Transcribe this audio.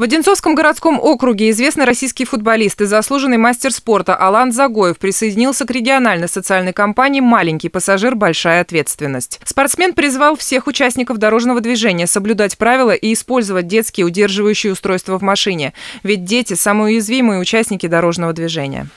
В Одинцовском городском округе известный российский футболист и заслуженный мастер спорта Алан Загоев присоединился к региональной социальной компании «Маленький пассажир. Большая ответственность». Спортсмен призвал всех участников дорожного движения соблюдать правила и использовать детские удерживающие устройства в машине. Ведь дети – самые уязвимые участники дорожного движения.